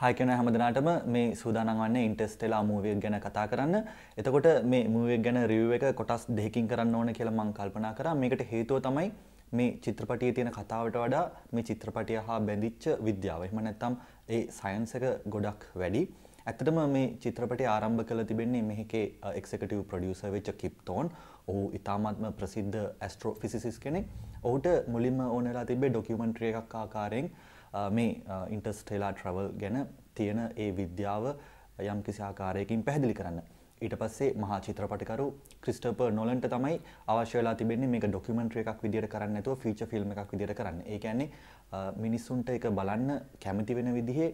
හයකන හැමදනාටම මේ සූදානම් වන්නේ ඉන්ටස්ටෙලා මූවියක් ගැන කතා කරන්න. එතකොට මේ මූවියක් ගැන රිව් එක කොටස් දෙකකින් කරන්න ඕන කියලා මම කල්පනා කරා. මේකට හේතුව තමයි මේ චිත්‍රපටියේ තියෙන කතාවට වඩා මේ චිත්‍රපටිය හා බැඳිච්ච විද්‍යාව. එහෙම නැත්නම් ඒ සයන්ස් එක ගොඩක් වැඩි. ඇත්තටම මේ චිත්‍රපටය ආරම්භ කළ තිබෙන්නේ මෙහිකේ එක්සිකියුටිව් ප්‍රොඩියුසර් වෙච්ච කිප් තෝන්. ඔහු ඉතාමත්ම ප්‍රසිද්ධ ඇස්ට්‍රෝෆිසිසිස් කෙනෙක්. ඔහුට මුලින්ම ඕනෙලා තිබ්බේ ඩොකියුමන්ටරි එකක් ආකාරයෙන් මේ ඉන්ටර්ස්ටේලා ට්‍රවල් ගැන තියෙන ඒ විද්‍යාව යම් කිසි ආකාරයකින් පැහැදිලි කරන්න. ඊට පස්සේ මහා චිත්‍රපටිකරු ක්‍රිස්ටෝපර් නොලන්ට තමයි අවශ්‍ය වෙලා තිබෙන්නේ මේක ඩොකියුමන්ටරි එකක් විදියට කරන්න නැතුව ෆීචර් ෆිල්ම් එකක් විදියට කරන්න. ඒ කියන්නේ මිනිස්සුන්ට ඒක බලන්න කැමති වෙන විදිහේ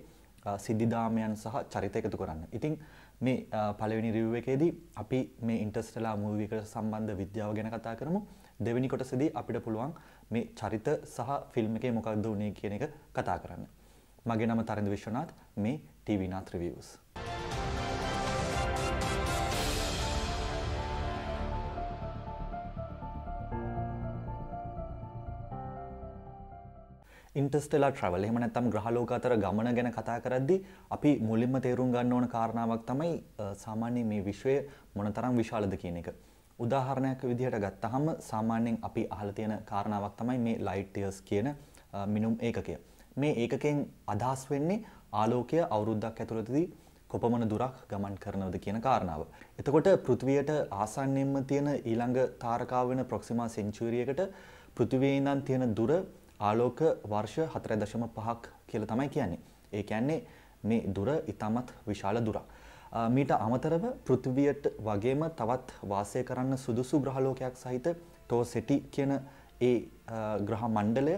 සිද්ධාමයන් සහ චරිත එකතු කරන්න. ඉතින් මේ පළවෙනි රිව්ව එකේදී අපි මේ ඉන්ටර්ස්ටෙලා මූවී එකට සම්බන්ධ විද්‍යාව ගැන කතා කරමු. දෙවෙනි කොටසදී අපිට පුළුවන් මේ චරිත සහ ෆිල්ම් එකේ මොකක්ද වුනේ කියන එක කතා කරන්න. මගේ නම තරඳ විශ්වනාත් මේ TV නාත් රිවිවස්. ඉන්ටස්ටෙලා ට්‍රවල් එහෙම නැත්නම් ග්‍රහලෝක අතර ගමන ගැන කතා කරද්දී අපි මුලින්ම තේරුම් ගන්න ඕන කාරණාවක් තමයි සාමාන්‍ය මේ විශ්වය මොනතරම් විශාලද කියන එක. උදාහරණයක් විදිහට ගත්තහම සාමාන්‍යයෙන් අපි අහලා තියෙන කාරණාවක් තමයි මේ ලයිට් years කියන මිනුම් ඒකකය. මේ ඒකකයෙන් අදහස් වෙන්නේ ආලෝකය අවුරුද්දක් ඇතුළතදී කොපමණ දුරක් ගමන් කරනවද කියන කාරණාව. එතකොට පෘථිවියට ආසන්නයෙන්ම තියෙන ඊළඟ තාරකාව වෙන ප්‍රොක්සිමා සෙන්චුරි එකට පෘථිවියේ ඉඳන් තියෙන දුර ආලෝක වර්ෂ 4.5ක් කියලා තමයි කියන්නේ. ඒ කියන්නේ මේ දුර ඊටමත් විශාල දුරක්. මීට අමතරව පෘථිවියට වගේම තවත් වාසය කරන්න සුදුසු ග්‍රහලෝකයක් සහිත ටෝසෙටි කියන ඒ ග්‍රහ මණ්ඩලය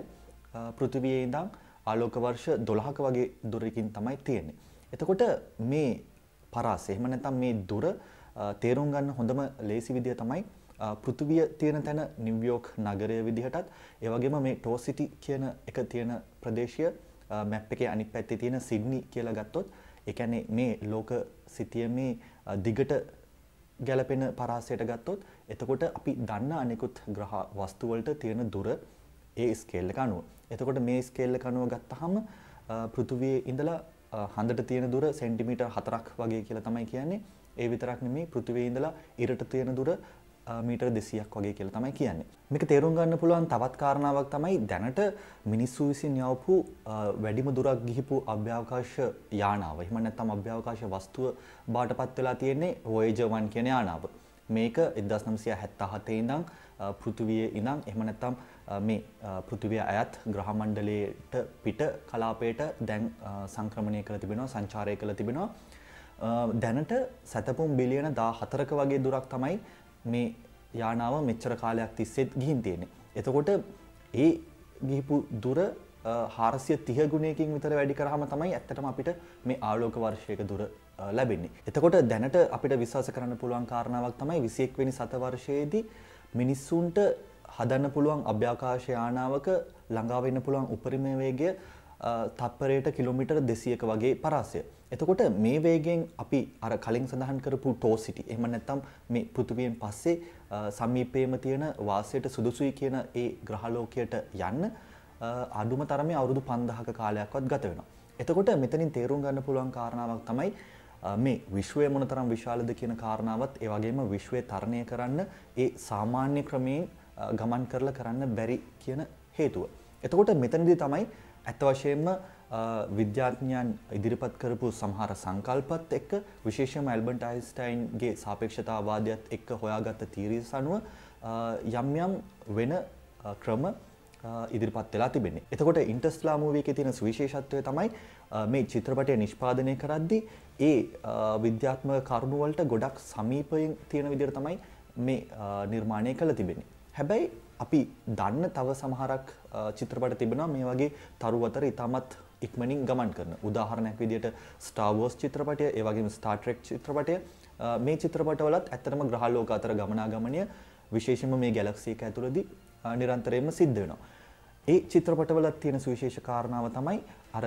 පෘථිවියේ ඉඳං ආලෝක වර්ෂ දොළහක වගේ දුරකින් තමයි තියෙන්නේ. එතකොට මේ පරාස එහෙම නැත්නම් මේ දුර තේරුම් ගන්න හොඳම ලේසි විදිය තමයි පෘථිවිය තියෙන තැන නිව්යෝක් නගරය විදිහටත් ඒ වගේම මේ ටෝසිටි කියන එක තියෙන ප්‍රදේශය මැප් එකේ අනිත් පැත්තේ තියෙන සිඩ්නි කියලා ගත්තොත් එකැනේ මේ ලෝක සිතියමේ දිගට ගැලපෙන පරාසයට ගත්තොත් එතකොට අපි දන්න අනෙකුත් ග්‍රහ වස්තුවලට තියෙන දුර ඒ ස්කේල් එක අනුව. එතකොට මේ ස්කේල් එක අනුව ගත්තහම පෘථුවියේ ඉඳලා හඳට තියෙන දුර සෙන්ටිමීටර් 4ක් වගේ කියලා තමයි කියන්නේ. ඒ විතරක් නෙමෙයි පෘථිවියේ ඉඳලා ඉරට තියෙන දුර මීටර් දෙසියක් වගේ කියලා තමයි කියන්නේ. මේක තේරුම් ගන්න පුළුවන් තවත් කාරණාවක් තමයි දැනට මිනිස්සු විසින් යවපු වැඩිම දුරක් ගිහිපු අභ්‍යවකාශ යානාව. එහෙම නැත්නම් අභ්‍යවකාශ වස්තුව බාටපත් වෙලා තියෙන්නේ Voyager 1 කියන යානාව. මේක 1977 ඉඳන් පෘථිවියේ ඉඳන් එහෙම නැත්නම් මේ පෘථිවිය අයත් ග්‍රහ මණ්ඩලයට පිට කලාපයට දැන් සංක්‍රමණය කරලා තිබෙනවා සංචාරය කරලා තිබෙනවා. දැනට සැතපුම් බිලියන 14ක වගේ දුරක් තමයි මේ යානාව මෙච්චර කාලයක් තිස්සෙත් ගිහින් තියෙන. එතකොට ඒ ගිහිපු දුර හාරසිය තිහගුණයකින් විතර වැඩි කරහම තමයි ඇත්තටම අපිට මේ ආලෝක වර්ෂයක දුර ලැබෙන්නේ. එතකොට දැනට අපිට විශ්වාස කරන්න පුළුවන් කාරණාවක් තමයි විසියෙක්වෙනි සතවර්ශයේදී මිනිස්සුන්ට හදන්න පුළුවන් අභ්‍යාකාශ යානාවක ළඟාවෙන්න පුළුවන් උපරිමවේගය තත්පරයට කිලෝමිටර් දෙසියක වගේ පරාසය. එතකොට මේ වේගෙන් අපි අර කලින් සඳහන් කරපු ටෝසිටි එහෙම නැත්නම් මේ පෘථිවියෙන් පස්සේ සමීපයේම තියෙන වාසයට සුදුසුයි කියන ඒ ග්‍රහලෝකයට යන්න අඩුම තරමේ අවුරුදු 5000ක කාලයක්වත් ගත වෙනවා. එතකොට මෙතනින් තේරුම් ගන්න පුළුවන් කාරණාවක් තමයි මේ විශ්වය මොන තරම් විශාලද කියන කාරණාවත් ඒ වගේම විශ්වය තරණය කරන්න ඒ සාමාන්‍ය ක්‍රමයෙන් ගමන් කරලා කරන්න බැරි කියන හේතුව. එතකොට මෙතනදී තමයි ඇත්ත වශයෙන්ම විද්‍යාඥයන් ඉදිරිපත් කරපු සමහර සංකල්පත් එක්ක විශේෂයෙන්ම ඇල්බර්ට් අයින්ස්ටයින්ගේ සාපේක්ෂතාවාදයත් එක්ක හොයාගත්ත තීරීස් අනුව යම් යම් වෙන ක්‍රම ඉදිරිපත් වෙලා තිබෙන්නේ. එතකොට ඉන්ටර්ස්ලා මූවී එකේ තියෙන සුවිශේෂත්වය තමයි මේ චිත්‍රපටය නිෂ්පාදනය කරද්දී ඒ විද්‍යාත්මක කරුණු වලට ගොඩක් සමීපයෙන් තියෙන විදිහට තමයි මේ නිර්මාණය කළ තිබෙන්නේ. හැබැයි අපි දන්න තව සමහරක් චිත්‍රපට තිබෙනවා මේ වගේ තරු අතර ඉතාමත් ඉක්මනින් ගමන් කරන. උදාහරණයක් විදිහට Star Wars චිත්‍රපටය, ඒ වගේම Star Trek චිත්‍රපටය මේ චිත්‍රපටවලත් ඇත්තටම ග්‍රහලෝක අතර ගමනාගමනය විශේෂයෙන්ම මේ ගැලැක්සි එක ඇතුළතදී නිරන්තරයෙන්ම සිද්ධ වෙනවා. ඒ චිත්‍රපටවල තියෙන සුවිශේෂ කාරණාව තමයි අර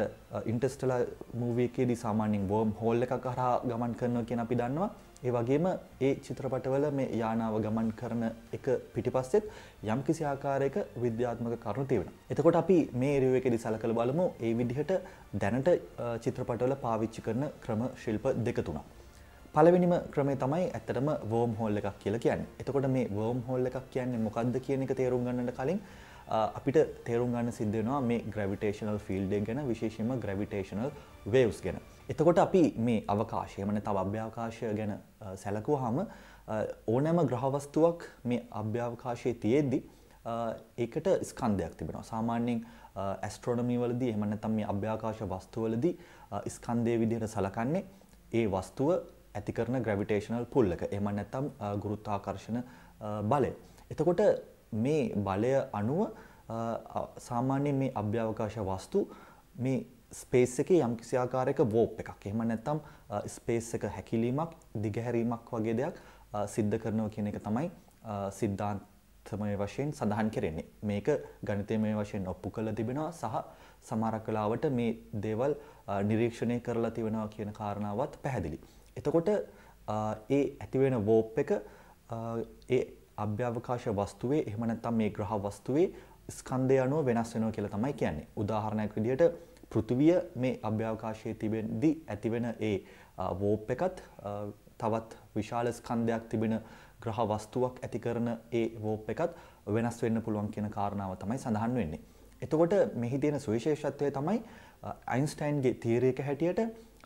ඉන්ටර්ස්ටෙලා මූවී එකේදී සාමාන්‍යයෙන් වෝම් හෝල් එකක් හරහා ගමන් කරනවා කියන අපි දන්නවා. ඒ වගේම ඒ චිත්‍රපටවල මේ යානාව ගමන් කරන එක පිටිපස්සෙත් යම් කිසි ආකාරයක විද්‍යාත්මක කරුණු තියෙනවා. එතකොට අපි මේ රිවිව් එකේදී සලකලා බලමු ඒ විදිහට දැනට චිත්‍රපටවල පාවිච්චි කරන ක්‍රම ශිල්ප දෙක තුනක්. පළවෙනිම ක්‍රමේ තමයි ඇත්තටම වෝම් හෝල් එකක් කියලා කියන්නේ. එතකොට මේ වෝම් හෝල් එකක් කියන්නේ මොකක්ද කියන එක තේරුම් ගන්නට කලින් අපිට තේරුම් ගන්න සිද්ධ වෙනවා මේ ග්‍රැවිටේෂනල් ෆීල්ඩ් එක ගැන විශේෂයෙන්ම ග්‍රැවිටේෂනල් වේව්ස් ගැන. එතකොට අපි මේ අවකාශය මන තව අභ්‍යවකාශය ගැන සැලකුවහම ඕනෑම ග්‍රහවස්තුවක් මේ අභ්‍යවකාශයේ තියෙද්දි ඒකට ස්කන්ධයක් තිබෙනවා. සාමාන්‍යයෙන් ඇස්ට්‍රොනොමි වලදී එහෙම නැත්නම් මේ අභ්‍යවකාශ වස්තු වලදී ස්කන්ධයේ විදිහට සලකන්නේ ඒ වස්තුව ඇති කරන ග්‍රැවිටේෂනල් පුල් එක. එහෙම නැත්නම් ගුරුත්වාකර්ෂණ බලය. එතකොට මේ බලය අනුව සාමාන්‍යයෙන් මේ අභ්‍යවකාශ වස්තු මේ ස්පේස් එකේ යම්කිසි ආකාරයක වෝප් එකක්. එහෙම නැත්නම් ස්පේස් එක හැකිලීමක්, දිගහැරීමක් වගේ දෙයක් සිද්ධ කරනවා කියන එක තමයි සිද්ධාන්තමය වශයෙන් සඳහන් කරන්නේ. මේක ගණිතමය වශයෙන් ඔප්පු කරලා තිබෙනවා සහ සමහරක් වෙලාවට මේ දේවල් නිරීක්ෂණය කරලා තිබෙනවා කියන කාරණාවත් පැහැදිලි. එතකොට ඒ ඇති වෙන වෝප් එක ඒ අභ්‍යවකාශ වස්තුවේ එහෙම නැත්නම් මේ ග්‍රහ වස්තුවේ ස්කන්ධය අනුව වෙනස් වෙනවා කියලා තමයි කියන්නේ. උදාහරණයක් විදිහට පෘථිවිය මේ අභ්‍යවකාශයේ තිබෙද්දී ඇතිවෙන ඒ වෝප් එකත් තවත් විශාල ස්කන්ධයක් තිබෙන ග්‍රහ වස්තුවක් ඇති කරන ඒ වෝප් එකත් වෙනස් වෙන්න පුළුවන් කියන කාරණාව තමයි සඳහන් වෙන්නේ. එතකොට මෙහි තියෙන සුවිශේෂත්වය තමයි අයින්ස්ටයින්ගේ තීරය එක හැටියට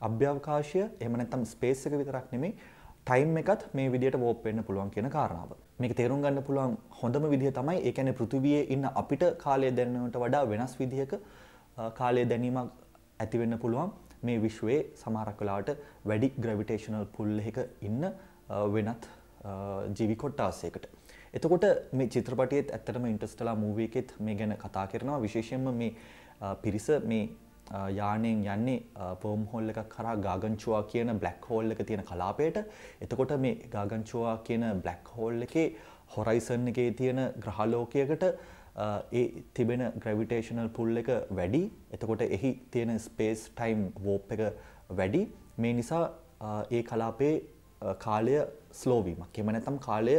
අභ්‍යවකාශය එහෙම නැත්නම් ස්පේස් එක විතරක් නෙමෙයි ටයිම් එකත් මේ විදිහට වෝප් වෙන්න පුළුවන් කියන කාරණාව. මේක තේරුම් ගන්න පුළුවන් හොඳම විදිහ තමයි ඒ කියන්නේ පෘථිවියේ ඉන්න අපිට කාලය දැනනවට වඩා වෙනස් විදිහක කාලය දැනීමක් ඇතිවෙන්න පුළුවන් මේ විශ්වයේ සමහරක්කලාට වැඩි ග්‍රවිටේශනල් පුල් එක ඉන්න වෙනත් ජීවිකොට්ටාසයකට. එතකොට මේ චිත්‍රපටියත් ඇත්තටම ඉන්ටස්ටලා මූව එකෙත් මේ ගැන කතා කරනවා විශේෂයෙන්ම මේ පිරිස මේ යානයෙන් යන්නේ පෝම් හොල් එක කරා ගාගංචුවා කියන බ්ලක් හෝල් එක තියෙන කලාපයට එතකොට මේ ගාගංචුවා කියන බ්ලක් හෝල් එකේ හොරයිසන් එකේ තියෙන ග්‍රහලෝකයකට ඒ තිබෙන ග්‍රවිටේෂනල් පුල් එක වැඩි එතකොට එහි තියෙන ස්පේස් ටයිම් වෝප් එක වැඩි මේ නිසා ඒ කලාපේ කාලය ස්ලෝවීමක් එම නැතම් කාලය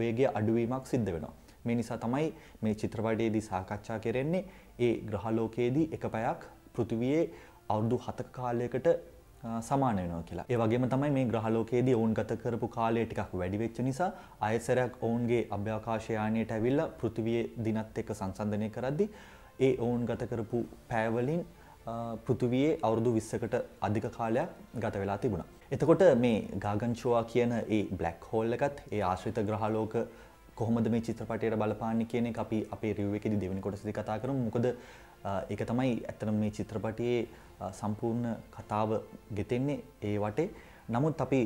වේගය අඩුවීමක් සිද්ධ වෙනවා. මේ නිසා තමයි මේ චිත්‍රපටයේදී සාකච්ඡා කරෙන්නේ ඒ ග්‍රහලෝකයේදී එක පැයක් පෘතිවයේ අවුරුදු හතක කාලයකට සමාන වෙනවා කියලා. ඒ වගේම තමයි මේ ග්‍රහලෝකයේදී ඔවුන් ගත කරපු කාලය ටිකක් වැඩි වෙච්ච නිසා ආයතනයක් ඔවුන්ගේ අභ්‍යවකාශ යානයට ඇවිල්ලා පෘථිවියේ දිනත් එක්ක සංසන්දනය කරද්දී ඒ ඔවුන් ගත කරපු පෑවලින් පෘථිවියේ අවුරුදු 20කට අධික කාලයක් ගත වෙලා තිබුණා. එතකොට මේ ගාගන්චුවා කියන ඒ බ්ලැක් හෝල් එකත් ඒ ආශ්‍රිත ග්‍රහලෝක කොහොමද මේ චිත්‍රපටයට බලපාන්නේ කියන එක අපි අපේ රිව් එකේදී දෙවෙනි කොටසේදී කතා කරමු. මොකද ඒක තමයි ඇත්තටම මේ චිත්‍රපටයේ සම්පූර්ණ කතාව ගෙතෙන්නේ ඒ වටේ. නමුත් අපි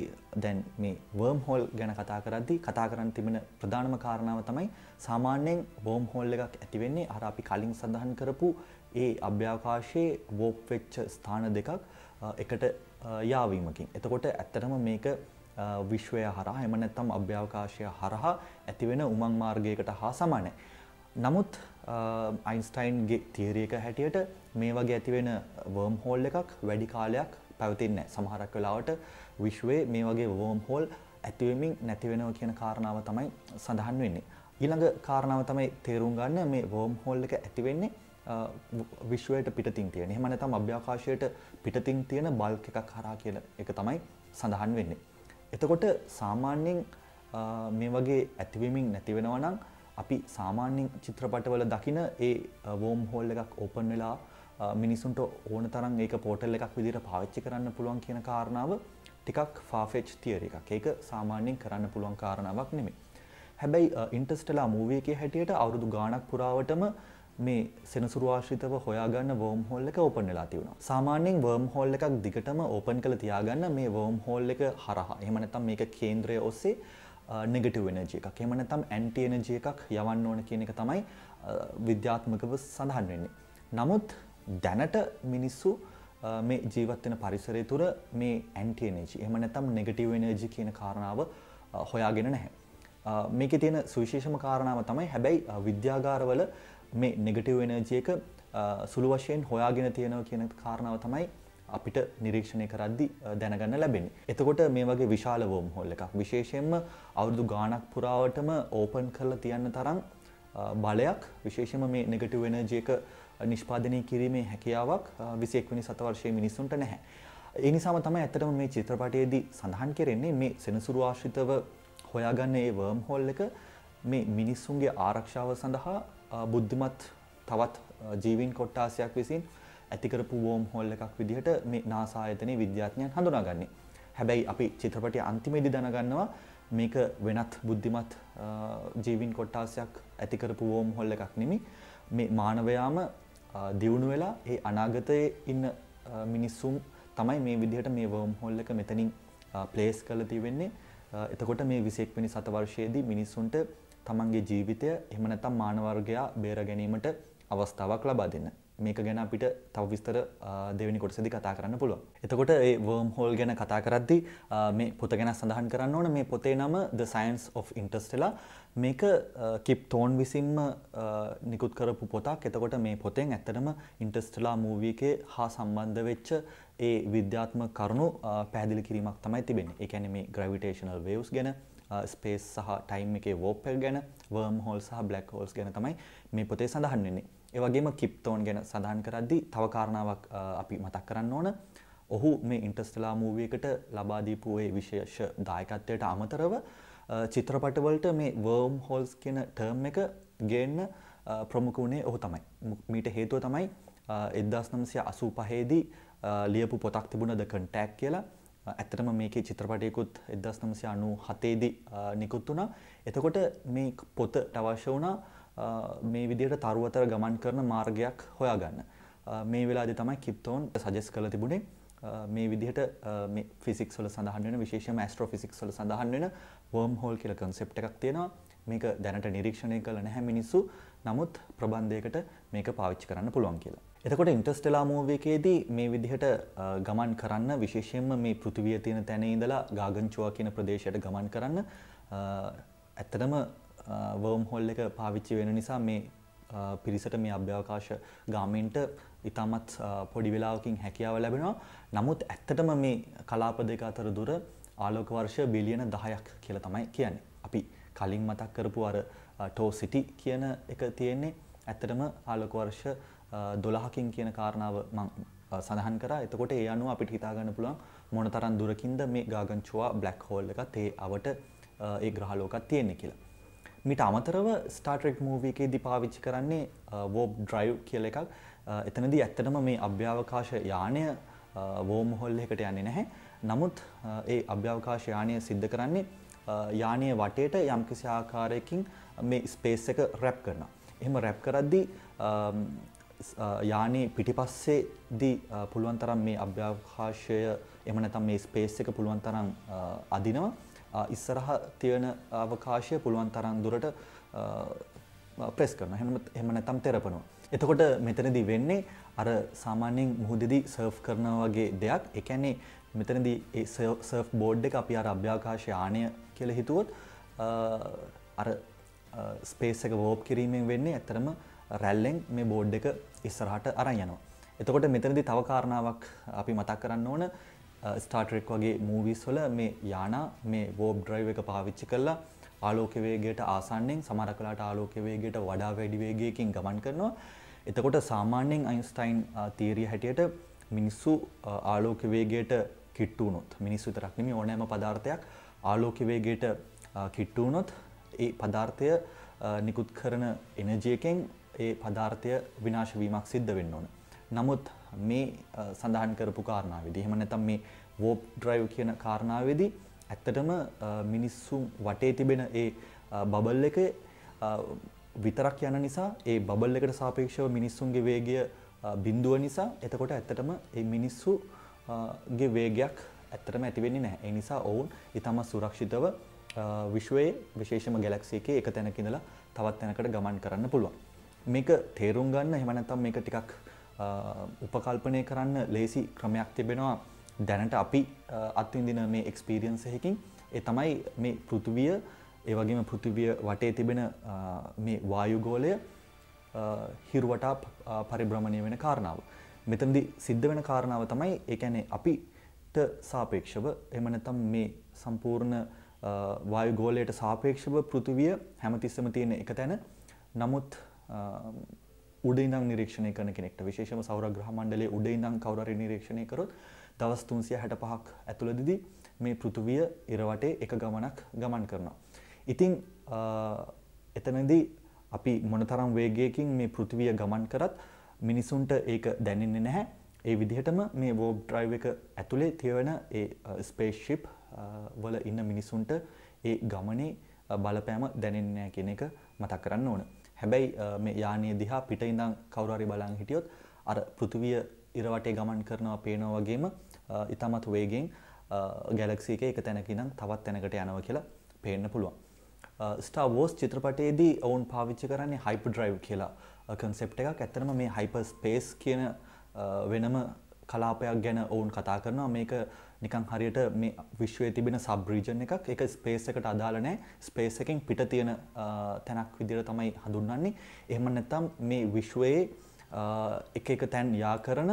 දැන් මේ වර්ම් හෝල් ගැන කතා කරද්දී කතා කරන්න තිබෙන ප්‍රධානම කාරණාව තමයි සාමාන්‍යයෙන් වර්ම් හෝල් එකක් ඇති වෙන්නේ අර අපි කලින් සඳහන් කරපු ඒ අභ්‍යවකාශයේ වෝප් වෙච්ච ස්ථාන දෙකක් එකට යාවීමකින්. එතකොට ඇත්තටම මේක විශ්වය හරහා එම නැත්තම් අභ්‍යවකාශය හරහා ඇතිවෙන උමං මාර්ගයකට හා සමානයි. නමුත් අයින්ස්ටයින්ගේ තීරයක හැටියට මේ වගේ ඇතිවෙන වර්ම් හෝල් එකක් වැඩි කාලයක් පැවතින්නේ සමහරක් වෙලාවට විශ්වයේ මේ වගේ වෝම් හෝල් ඇතිවමින් නැතිවෙනව කියන කාරණාව තමයි සඳහන් වෙන්නේ. ඊළඟ කාරණාව තමයි තේරුම් ගන්න මේ වෝම් හෝල් එක ඇතිවෙන්නේ විශ්වයට පිටතින් තියෙන. එහෙම නැත්නම් අභ්‍යවකාශයට පිටතින් තියෙන බල්ක් එකක් හරහා කියලා එක තමයි සඳහන් වෙන්නේ. එතකොට සාමාන්‍යයෙන් මේ වගේ ඇතිවීමින් නැතිවෙනව නම් අපි සාමාන්‍යයෙන් චිත්‍රපටවල දකින ඒ වෝම් හෝල් එකක් ඕපන් වෙලා මිනිසුන්ට ඕන තරම් ඒක පෝටල් එකක් විදිහට පාවිච්චි කරන්න පුළුවන් කියන කාරණාව ටිකක් ෆාෆෙච් තියරි එකක්. ඒක සාමාන්‍යයෙන් කරන්න පුළුවන් කාරණාවක් නෙමෙයි. හැබැයි ඉන්ටර්ස්ටෙලා මූවී එකේ හැටියට අවුරුදු ගාණක් පුරාවටම මේ සෙනසුරවාශිතව හොයාගන්න වෝම් හොල් එක ඕපන් වෙලා තිවුණා සාමාන්‍යෙන් වර්ම් හොල් එකක් දිගටම ඕපන් කළ තියාගන්න මේ වෝම් හොල් එක හරහා එහමනතම් මේක කේන්ද්‍රය ඔස්සේ නෙගටව එනජ එකක් එමනතම් ඇන්ටනජ එකක් යවන්න ඕන කියන එක තමයි විද්‍යාත්මකව සඳහන් වෙන්නේ. නමුත් දැනට මිනිස්සු මේ ජීවත්වෙන පරිසරය තුර මේ ඇන්ටනජ එමනතම් නෙගටව එනජ කියන කාරණාව හොයාගෙන නැහැ. මේක තියෙන සුවිශේෂම කාරණාව තමයි හැබැයි විද්‍යාගාරවල මේ නෙගටව් එනර්ජය එක සුළු වශයෙන් හොයාගෙන තියෙනව කියන කාරණාව තමයි අපිට නිරීක්ෂණය කරද්දි දැනගන්න ලැබෙන. එතකොට මේ වගේ විශාල වෝම් හොල් එකක් විශේෂයෙන්ම අවුරුදු ගානක් පුරාවටම ඕපන් කරලා තියන්න තරම් බලයක් විශේෂම මේ නෙගටව් එනර්ජය එක නිෂ්පාදනය කිරීමේ හැකියාවක් විසිෙක්වනි සතවර්ශය මිනිස්සුන්ට නැහැ. ඒ නිසාම තමයි ඇත්තටම මේ චිත්‍රපටයේදී සඳහන් කෙරෙන්නේ මේ සෙනසුරු ආශ්‍රිතව හොයාගන්න ඒ වර්ම් හොල් එක මේ මිනිස්සුන්ගේ ආරක්ෂාව සඳහා බුද්ධිමත් තවත් ජීවීන් කොට්ටාසයක් විසින් ඇතිකරපු වෝම් හොල් එකක් විදිහට මේ NASA ආයතනයේ විද්‍යාඥයන් හඳුනාගන්නේ. හැබැයි අපි චිත්‍රපටයේ අන්තිමේදී දැනගන්නවා මේක වෙනත් බුද්ධිමත් ජීවීන් කොට්ටාසයක් ඇතිකරපු වෝම් හොල් එකක් නෙමෙයි. මේ මානවයාම දියුණු වෙලා ඒ අනාගතයේ ඉන්න මිනිස්සුන් තමයි මේ විදිහට මේ වර්ම් හෝල් එක මෙතනින් ප්ලේස් කරලා තියෙන්නේ. එතකොට මේ 21 වෙනි සත වර්ෂයේදී මිනිස්සුන්ට තමන්ගේ ජීවිතය එහෙම නැත්නම් මානව වර්ගයා බේර ගැනීමට අවස්ථාවක් ලබා දෙන්න. මේක ගැන අපිට තව විස්තර දෙවෙනි කොටසේදී කතා කරන්න පුළුවන්. එතකොට මේ වර්ම් හෝල් ගැන කතා කරද්දී මේ පොත ගැන සඳහන් කරන්න ඕන මේ පොතේ නම The Science of Interstellar. මේක කිප් තෝන් විසින්ම නිකුත් කරපු පොතක්. එතකොට මේ පොතෙන් ඇත්තටම Interstellar movie එකේ හා සම්බන්ධ වෙච්ච ඒ විද්‍යාත්මක කරුණු පැහැදිලි කිරීමක් තමයි තිබෙන්නේ. ඒ කියන්නේ මේ gravitational waves ගැන ස්පේස් සහ ටයිම් එකේ වෝපල් ගැන වර්ම් හෝල් සහ බ්ලක් හෝල්ස් ගැන තමයි මේ පොතේ සඳහන් වෙන්නේ. ඒවගේම කිප්තෝන් ගැන සඳහන් කරද්දි තව කාරණාවක් අපි මතක් කරන්න ඕන. ඔහු මේ ඉන්ටස්ටලා මූවියකට ලබා දීපු ඒ විශේෂ දායකත්වයට අමතරව චිත්‍රපටවලට මේ වර්ම් හෝල්ස් කියන ටර්ම් එක ගේන්න ප්‍රමුඛ වුණේ ඔහු තමයි. මීට හේතුව තමයි 1985 දී ලියපු පොතක් තිබුණ ද කන්ටැක් කියලා ඇතරම මේක චිත්‍රපටයකුත් එදස් නමසය අනු හතේදි නිකුත් වුණා එතකොට මේ පොත ටවශ්‍ය වුණා මේ විදියට තරුවතර ගමන් කරන මාර්ගයක් හොයාගන්න මේ වෙලාදි තමයි කිප්තෝන් සජස් කළ තිබුණේ මේ විදිහට ෆිසික් සොල සඳහන් වෙන විශේෂම ඇස්ට්‍රෝ ෆිසික් සොල සඳහන් වෙන වර්ම් හෝල් කියල කන්සෙප් එකක් තියෙනවා මේක දැනට නිරීක්ෂණය කළ නැහැ මිනිස්සු නමුත් ප්‍රබන්ධයකට මේක පාවිච්චි කරන්න පුළුවන් කියලා එතකොට ඉන්ටර්ස්ටෙලා මූවී එකේදී මේ විදිහට ගමන් කරන්න විශේෂයෙන්ම මේ පෘථිවිය තියෙන තැන ඉඳලා ගාගන්චුවා කියන ප්‍රදේශයට ගමන් කරන්න ඇත්තටම වර්ම් හොල් එක පාවිච්චි වෙන නිසා මේ පිරිසට මේ අභ්‍යවකාශ ගාමීන්ට ඉතාමත් පොඩි වෙලාවකින් හැකියාව ලැබෙනවා. නමුත් ඇත්තටම මේ කලාප දෙක අතර දුර ආලෝක වර්ෂ බිලියන 10ක් කියලා තමයි කියන්නේ. අපි කලින් මතක් කරපු අර ටෝ සිටි කියන එක තියෙන්නේ ඇත්තටම ආලෝක වර්ෂ දොළහකින් කියන කාරණාව සඳහන් කරා එතකොට ඒ අනුව අපිට හිතාගන්න පුළුවන් මොන තරන් දුරකින්ද මේ ගාගංචුවා බ්ලක් හෝල් එක තේ අවට ඒ ග්‍රහලෝකත් තියෙන්නේ කියලා. මිට අමතරව ස්ටාටරෙක් මූවීකේ දිපාවිච්චි කරන්නේ වෝබ් ඩ්‍රයිව් කියල එකක් එතනදී ඇත්තටම මේ අභ්‍යාවකාශ යානය වෝමහොල් එකට යන්නේ නැහැ නමුත් ඒ අභ්‍යවකාශ යානය සිද්ධ කරන්නේ යානය වටේට යම්කිසි ආකාරයකින් මේ ස්පේස් එක රැප් කරනවා. එහෙම රැප් කරද්දී යානේ පිටිපස්සේ දී පුළුවන් තරම් මේ අභ්‍යවකාශය එහෙම නැත්නම් මේ ස්පේස් එක පුළුවන් තරම් අදිනවා. ඉස්සරහ තියෙන අවකාශය පුළුවන් තරම් දුරට ප්‍රෙස් කරනවා. එහෙම එහෙම නැත්නම් තෙරපනවා. එතකොට මෙතනදී වෙන්නේ අර සාමාන්‍යයෙන් මුහුදෙදී සර්ෆ් කරනවා වගේ දෙයක්. ඒ කියන්නේ මෙතනදී ඒ සර්ෆ් බෝඩ් එක අපි අර අභ්‍යවකාශ යානය කියලා හිතුවොත් අර ස්පේස් එක වෝප් කිරීමෙන් වෙන්නේ ඇත්තරම රැල්ලෙන් මේ බෝඩ් එක ඉස්සරහට අරන් යනවා. එතකොට මෙතනදි තව කාරණාවක් අපි මතක් කරන්න ඕන ස්ටාටරෙක් වගේ මූවිස් වල මේ යානා මේ වෝබ් ඩ්‍රයිව් එක පාවිච්චි කරලා ආලෝක වේගයට ආසන්නෙන් සමහර වෙලාවට ආලෝක වේගයට වඩා වැඩි වේගයකින් ගමන් කරනවා. එතකොට සාමාන්‍යයෙන් අයින්ස්ටයින් තීරිය හැටියට මිනිස්සු ආලෝක වේගයට කිට්ටු වුණොත් මිනිස්සු විතරක් නෙමෙයි ඕනෑම පදාර්ථයක් ආලෝක වේගයට කිට්ටු වුණොත් ඒ පදාර්ථය නිකුත් කරන එනර්ජි එකෙන් ඒ පදාර්ථය විනාශ වීමක් සිද්ධ වෙන්න ඕන. නමුත් මේ සඳහන් කරපු කාරණාවේදී එහෙම නැත්නම් මේ වෝප් ඩ්‍රයිව් කියන කාරණාවේදී ඇත්තටම මිනිස්සු වටේ තිබෙන ඒ බබල් එක විතරක් යන නිසා ඒ බබල් එකට සාපේක්ෂව මිනිස්සුන්ගේ වේගය බිඳුව නිසා එතකොට ඇත්තටම ඒ මිනිස්සුගේ වේගයක් ඇත්තටම ඇති වෙන්නේ නැහැ. ඒ නිසා ඔවුන් ඊටම සුරක්ෂිතව විශ්වයේ විශේෂම ගැලැක්සි එකේ එක තැනක ඉඳලා තවත් තැනකට ගමන් කරන්න පුළුවන්. මේක තේරුම් ගන්න එහෙම නැත්නම් මේක ටිකක් උපකල්පනය කරන්න ලේසි ක්‍රමයක් තිබෙනවා දැනට අපි අත්විඳින මේ එක්ස්පීරියන්ස් එකකින් ඒ තමයි මේ පෘථිවිය ඒ වගේම පෘථිවිය වටේ තිබෙන මේ වායු ගෝලය හිරුවටා පරිභ්‍රමණය වෙන කාරණාව. මෙතනදි සිද්ධ වෙන කාරණාව තමයි ඒ කියන්නේ අපිට සාපේක්ෂව එහෙම නැත්නම් මේ සම්පූර්ණ වායු ගෝලයට සාපේක්ෂව පෘථිවිය හැමතිස්සම තියෙන එක තැන. නමුත් උඩයිනම් නිරක්ෂණය කන කෙනෙක්ට විශේෂම සෞර ග්‍රහමණ්ඩලේ උඩයිනම් කවර නිරක්ෂණය කරොත් දවස් තුන්සිය හැට පහක් ඇතුළදිදී මේ පෘතුවිය ඉරවටේ එක ගමනක් ගමන් කරනවා. ඉතිං එතනදී අපි මොනතරම් වේගයකින් මේ පෘතිවිය ගමන් කරත් මිනිසුන්ට ඒක දැනෙන්නේ නැහැ ඒ විදිහටම මේ වෝබ් ට්‍රයි් එක ඇතුළේ තියවන ඒ ස්පේස්ශිප් වල ඉන්න මිනිසුන්ට ඒ ගමනේ බලපෑම දැනෙන්නේ කෙන එක මතක් කරන්න ඕන හැබැයි මේ යානයේ දිහා පිට ඉඳන් කවුරු හරි බලන් හිටියොත් අර පෘථිවිය ඉරවටේ ගමන් කරනවා පේනවා වගේම ඊටමත් වේගෙන් ගැලක්සි එකේ එක තැනක ඉඳන් තවත් තැනකට යනවා කියලා පේන්න පුළුවන්. ස්ටා වෝස් චිත්‍රපටයේදී ඔවුන් පාවිච්චි කරන්නේ හයිප ඩ්‍රයිව් කියලා කන්සෙප් එකක්. ඇත්තටම මේ හයිපර් ස්පේස් කියන වෙනම කලාපයක් ගැන ඔවුන් කතා කරනවා. මේක නිකන් හරියට මේ විශ්වයේ තිබෙන සබ් රීජන් එකක් ඒක ස්පේස් එකට අදාළ නැහැ ස්පේස් එකෙන් පිට තියෙන තැනක් විදිහට තමයි හඳුන්වන්නේ එහෙම නැත්නම් මේ විශ්වයේ එක එක තැන් යා කරන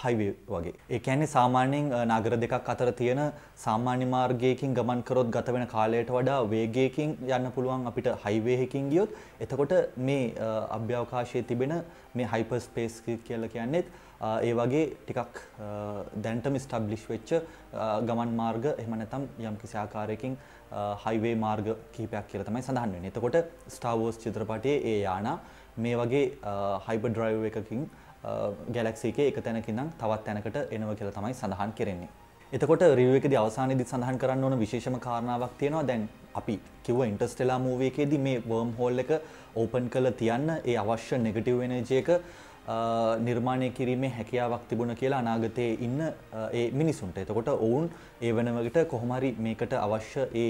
හයිවේ වගේ. ඒ කියන්නේ සාමාන්‍යයෙන් නගර දෙකක් අතර තියෙන සාමාන්‍ය මාර්ගයකින් ගමන් කරොත් ගත වෙන කාලයට වඩා වේගයකින් යන්න පුළුවන් අපිට හයිවේ එකකින් ගියොත් එතකොට මේ අභ්‍යවකාශයේ තිබෙන මේ හයිපර් ස්පේස් කියලා කියන්නේත් ඒ වගේ ටිකක් දැන්ටම ස්ටබ්ලිෂ් වෙච්ච ගමන් මාර්ග එහෙම නැත්නම් යම්කිසි ආකාරයකින් හයිවේ මාර්ග කීපයක් කියලා තමයි සඳහන් වෙන්නේ. එතකොට Star Wars චිත්‍රපටයේ ඒ යානා මේ වගේ හයිබර් ඩ්‍රයිව් එකකින් ගැලැක්සි එකේ එක තැනකින් නම් තවත් තැනකට එනවා කියලා තමයි සඳහන් කරන්නේ. එතකොට රිව් එකේදී අවසානයේදී සඳහන් කරන්න ඕන විශේෂම කාරණාවක් තියෙනවා දැන් අපි කිව්ව ඉන්ටර්ස්ටෙලා මූවී එකේදී මේ වර්ම් හෝල් එක ඕපන් කරලා තියන්න ඒ අවශ්‍ය නෙගටිව් එනර්ජි එක නිර්මාණය කිරීමේ හැකියාවක් තිබුණ කියලා අනාගතයේ ඉන්න ඒ මිනිසුන්ට. එතකොට ඔවුන් ඒ වෙනමකට කොහොමරි මේකට අවශ්‍ය ඒ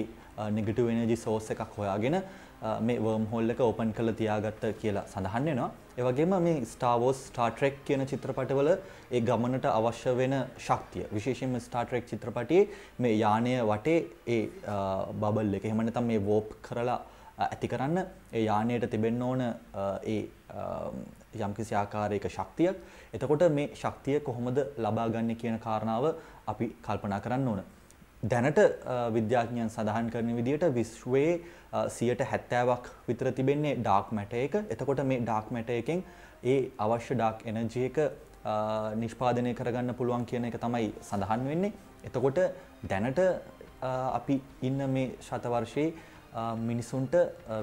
නෙගටිව් එනර්ජි සෝස් එකක් හොයාගෙන මේ වර්ම් හෝල් එක ඕපන් කරලා තියාගත්ත කියලා සඳහන් වෙනවා. ඒ වගේම මේ Star Wars Star Trek කියන චිත්‍රපටවල ඒ ගමනට අවශ්‍ය වෙන ශක්තිය විශේෂයෙන්ම Star Trek චිත්‍රපටයේ මේ යානය වටේ ඒ බබල් එක එහෙම නැත්නම් මේ වෝප් කරලා ඇති කරන්න ඒ යානයට තිබෙන්න ඕන ඒ යම්කිසි ආකාරයක ශක්තියක්. එතකොට මේ ශක්තිය කොහොමද ලබා ගන්න කියන කාරණාව අපි කල්පනා කරන්න ඕන. දැනට විද්‍යාඥයන් සඳහන් කරන විදිහට විශ්වයේ 70%ක් විතර තිබෙන්නේ ඩාර්ක් මැටර් එක. එතකොට මේ ඩාර්ක් මැටර් එකෙන් ඒ අවශ්‍ය ඩාර්ක් එනර්ජි එක නිෂ්පාදනය කරගන්න පුළුවන් කියන එක තමයි සඳහන් වෙන්නේ. එතකොට දැනට අපි ඉන්න මේ ශතවර්ෂයේ මිනිසුන්ට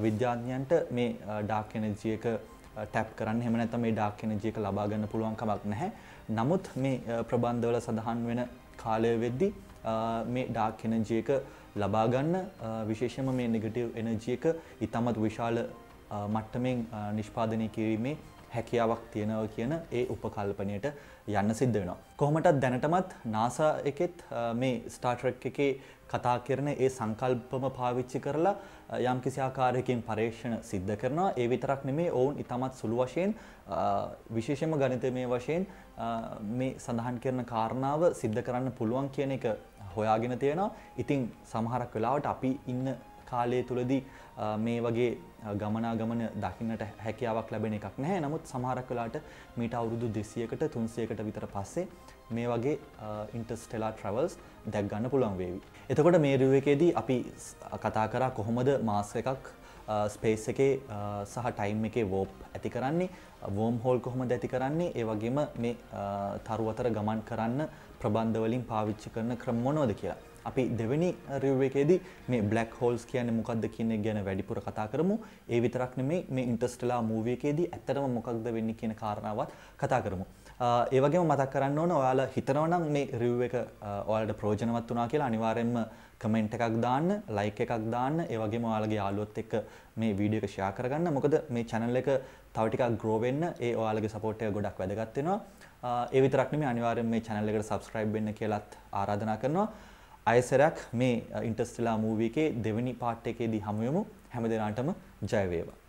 විද්‍යාඥයන්ට මේ ඩාර්ක් එනර්ජි එක ටැප් කරන්න හෙම නැත්නම් මේ ඩාක් එනර්ජි එක ලබා ගන්න පුළුවන් කමක් නැහැ. නමුත් මේ ප්‍රබන්ධවල සඳහන් වෙන කාලය වෙද්දී මේ ඩාක් එනර්ජි එක ලබා ගන්න විශේෂයෙන්ම මේ නෙගටිව් එනර්ජි එක ඊටමත් විශාල මට්ටමින් නිෂ්පාදනය කිරීමේ හැකියාවක් තියෙනව කියන ඒ උපකල්පනයට යන්න සිද්ධ වෙනවා. කොහොමටත් දැනටමත් NASA එකෙත් මේ Star Trek එකේ කතා කරන ඒ සංකල්පම පාවිච්චි කරලා යම් කිසි ආකාරයකින් පරීක්ෂණ සිද්ධ කරනවා. ඒ විතරක් නෙමේ ඔවුන් ඊටමත් සුළු වශයෙන් විශේෂයෙන්ම ගණිතමය වශයෙන් මේ සඳහන් කරන කාරණාව සිද්ධ කරන්න පුළුවන් කියන එක හොයාගෙන තියෙනවා. ඉතින් සමහරක් වෙලාවට අපි ඉන්න කාලය තුළදී මේ වගේ ගමනාගමන දකින්නට හැකියාවක් ලැබෙන එකක් නැහැ. නමුත් සමහරක් වෙලාවට මීට අවුරුදු 200කට 300කට විතර පස්සේ මේ වගේ ඉන්ටර්ස්ටෙලා ට්‍රැවල්ස් දැක් ගන්න පුළුවන් වේවි. එතකොට මේ රිවිව් එකේදී අපි කතා කරා කොහොමද මාස් එකක් ස්පේස් එකේ සහ ටයිම් එකේ වෝප් ඇති කරන්නේ, වෝම් හෝල් කොහොමද ඇති කරන්නේ, ඒ වගේම මේ තරු අතර ගමන් කරන්න ප්‍රබන්ධ වලින් පාවිච්චි කරන ක්‍රම මොනවද කියලා. අපි දෙවැනි රිව් එකේදී මේ බ්ලක් හෝල්ස් කියන්නේ මොකක්ද කියන ගැන වැඩිපුර කතා කරමු. ඒ විතරක් නෙමෙයි මේ ඉන්ටර්ස්ටෙලා මූවී එකේදී ඇත්තටම මොකක්ද වෙන්නේ කියන කාරණාවත් කතා කරමු. ඒ වගේම මතක් කරන්න ඕන ඔයාලා හිතනවා නම් මේ රිව් එක ඔයාලට ප්‍රයෝජනවත් වුණා කියලා අනිවාර්යයෙන්ම කමෙන්ට් එකක් දාන්න, ලයික් එකක් දාන්න, ඒ වගේම ඔයාලගේ යාළුවොත් එක්ක මේ වීඩියෝ එක ෂෙයා කරගන්න. මොකද මේ channel එක තව ටිකක් grow වෙන්න ඒ ඔයාලගේ support එක ගොඩක් වැදගත් වෙනවා. ඒ විතරක් නෙමෙයි අනිවාර්යයෙන් මේ channel එකට subscribe වෙන්න කියලාත් ආරාධනා කරනවා. අයසරයක් මේ ඉන්ටර්ස්ටෙලා මූවී එකේ දෙවෙනි පාර්ට් එකේදී හමු වෙමු හැම දිනාටම ජය වේවා